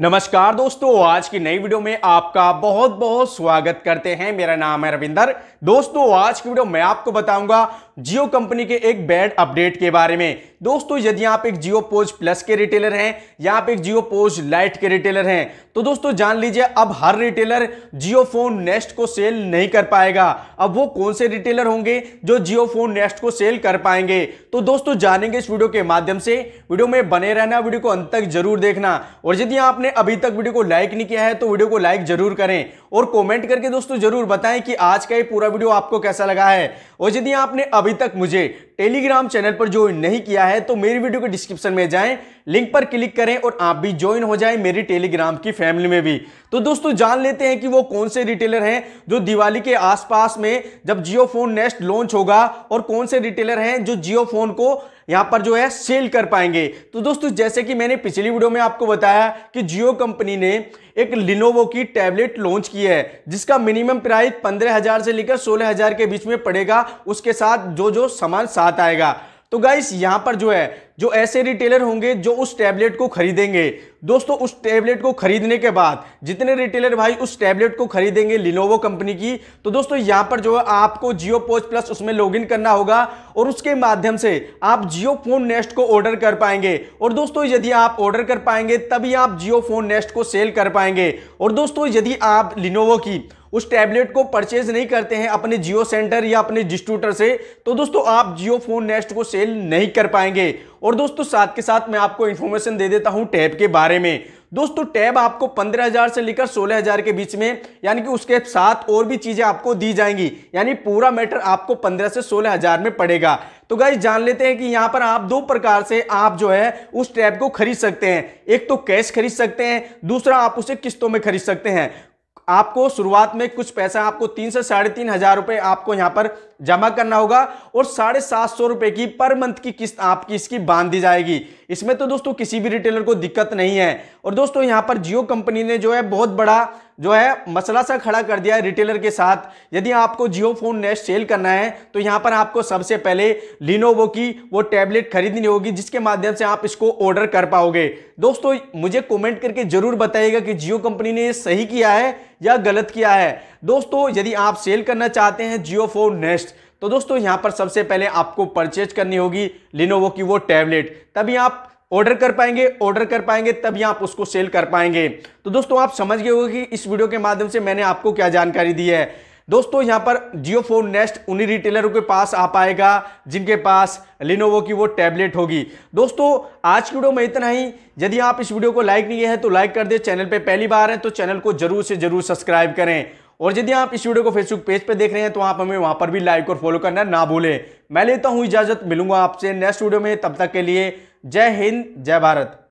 नमस्कार दोस्तों आज की नई वीडियो में आपका बहुत बहुत स्वागत करते हैं मेरा नाम है रविंदर दोस्तों आज की वीडियो मैं आपको बताऊंगा जियो कंपनी के एक बैड अपडेट के बारे में दोस्तों यदि आप एक जियो पोज प्लस के रिटेलर हैं या आप एक जियो पोज लाइट के रिटेलर हैं तो दोस्तों जान लीजिए अब हर रिटेलर जियो फोन नेस्ट को सेल नहीं कर पाएगा अब वो कौन से रिटेलर होंगे जो जियो फोन नेस्ट को सेल कर पाएंगे तो दोस्तों जानेंगे इस वीडियो के माध्यम से वीडियो में बने रहना वीडियो को अंत तक जरूर देखना और यदि आपने आपने अभी तक वीडियो को लाइक नहीं किया है तो वीडियो को लाइक जरूर करें और कमेंट करके दोस्तों जरूर बताएं कि आज का ये पूरा वीडियो आपको कैसा लगा है और यदि आपने अभी तक मुझे टेलीग्राम चैनल पर ज्वाइन नहीं किया है तो मेरी वीडियो के डिस्क्रिप्शन में जाएं लिंक पर क्लिक करें और आप भी ज्वाइन हो जाएं मेरी टेलीग्राम की फैमिली में भी तो दोस्तों जान लेते हैं कि वो कौन से रिटेलर हैं जो दिवाली के आसपास में जब जियो फोन नेक्स्ट लॉन्च होगा और कौन से रिटेलर हैं जो जियो फोन को यहाँ पर जो है सेल कर पाएंगे तो दोस्तों जैसे कि मैंने पिछली वीडियो में आपको बताया कि जियो कंपनी ने एक लिनोवो की टैबलेट लॉन्च की है जिसका मिनिमम प्राइस पंद्रह हजार से लेकर सोलह हजार के बीच में पड़ेगा उसके साथ जो जो सामान साथ आएगा तो गाइस यहां पर जो है जो ऐसे रिटेलर होंगे जो उस टैबलेट को खरीदेंगे दोस्तों उस टैबलेट को खरीदने के बाद जितने रिटेलर भाई उस टैबलेट को खरीदेंगे लिनोवो कंपनी की तो दोस्तों यहां पर जो है आपको जियो पोच प्लस उसमें लॉगिन करना होगा और उसके माध्यम से आप जियो फोन नेस्ट को ऑर्डर कर पाएंगे और दोस्तों यदि आप ऑर्डर कर पाएंगे तभी आप जियो फोन नेस्ट को सेल कर पाएंगे और दोस्तों यदि आप लिनोवो की उस टैबलेट को परचेज नहीं करते हैं अपने जियो सेंटर या अपने डिस्ट्रीब्यूटर से तो दोस्तों आप जियो फोन नेस्ट को सेल नहीं कर पाएंगे और दोस्तों साथ के साथ मैं आपको इन्फॉर्मेशन दे देता हूँ टैब के बारे में दोस्तों टैब आपको 15,000 से लेकर 16,000 के बीच में यानी कि उसके साथ और भी चीज़ें आपको दी जाएंगी यानी पूरा मैटर आपको 15 से 16,000 में पड़ेगा तो गाइज जान लेते हैं कि यहाँ पर आप दो प्रकार से आप जो है उस टैब को खरीद सकते हैं एक तो कैश खरीद सकते हैं दूसरा आप उसे किस्तों में खरीद सकते हैं आपको शुरुआत में कुछ पैसा आपको तीन से साढ़े तीन हजार रुपये आपको यहाँ पर जमा करना होगा और साढ़े सात सौ रुपए की पर मंथ की किस्त आपकी इसकी बांध दी जाएगी इसमें तो दोस्तों किसी भी रिटेलर को दिक्कत नहीं है और दोस्तों यहां पर जियो कंपनी ने जो है बहुत बड़ा जो है मसला सा खड़ा कर दिया है रिटेलर के साथ यदि आपको जियो फोन नेट सेल करना है तो यहाँ पर आपको सबसे पहले लिनोवो की वो टैबलेट खरीदनी होगी जिसके माध्यम से आप इसको ऑर्डर कर पाओगे दोस्तों मुझे कमेंट करके जरूर बताइएगा कि जियो कंपनी ने ये सही किया है या गलत किया है दोस्तों यदि आप सेल करना चाहते हैं जियो फोन नेट तो दोस्तों यहाँ पर सबसे पहले आपको परचेज करनी होगी लिनोवो की वो टैबलेट तभी आप ऑर्डर कर पाएंगे ऑर्डर कर पाएंगे तभी आप उसको सेल कर पाएंगे तो दोस्तों आप समझ गए होंगे कि इस वीडियो के माध्यम से मैंने आपको क्या जानकारी दी है दोस्तों यहाँ पर जियो फोन नेस्ट उन्हीं रिटेलरों के पास आ पाएगा जिनके पास लिनोवो की वो टैबलेट होगी दोस्तों आज की वीडियो में इतना ही यदि आप इस वीडियो को लाइक नहीं किया है तो लाइक कर दे चैनल पर पहली बार है तो चैनल को जरूर से जरूर सब्सक्राइब करें और यदि आप इस वीडियो को फेसबुक पेज पर देख रहे हैं तो आप हमें वहां पर भी लाइक और फॉलो करना ना भूलें मैं लेता हूं इजाजत मिलूंगा आपसे नेक्स्ट वीडियो में तब तक के लिए जय हिंद जय भारत